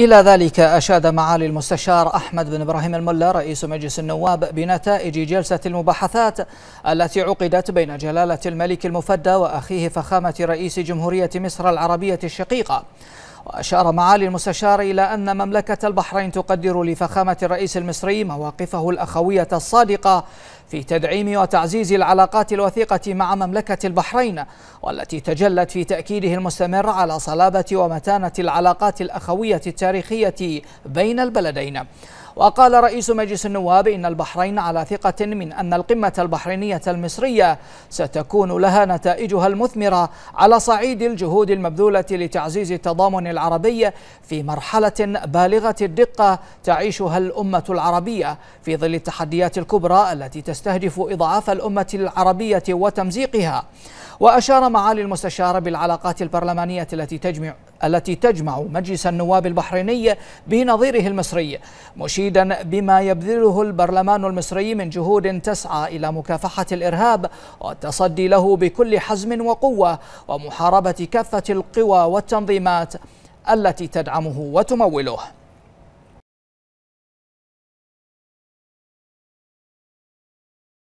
إلى ذلك أشاد معالي المستشار أحمد بن إبراهيم الملا رئيس مجلس النواب بنتائج جلسة المباحثات التي عقدت بين جلالة الملك المفدى وأخيه فخامة رئيس جمهورية مصر العربية الشقيقة وأشار معالي المستشار إلى أن مملكة البحرين تقدر لفخامة الرئيس المصري مواقفه الأخوية الصادقة في تدعيم وتعزيز العلاقات الوثيقة مع مملكة البحرين والتي تجلت في تأكيده المستمر على صلابة ومتانة العلاقات الأخوية التاريخية بين البلدين وقال رئيس مجلس النواب إن البحرين على ثقة من أن القمة البحرينية المصرية ستكون لها نتائجها المثمرة على صعيد الجهود المبذولة لتعزيز التضامن العربي في مرحلة بالغة الدقة تعيشها الأمة العربية في ظل التحديات الكبرى التي تستهدف إضعاف الأمة العربية وتمزيقها وأشار معالي المستشار بالعلاقات البرلمانية التي تجمع التي تجمع مجلس النواب البحريني بنظيره المصري مشير تشيدا بما يبذله البرلمان المصري من جهود تسعى إلى مكافحة الإرهاب والتصدي له بكل حزم وقوة ومحاربة كافة القوى والتنظيمات التي تدعمه وتموله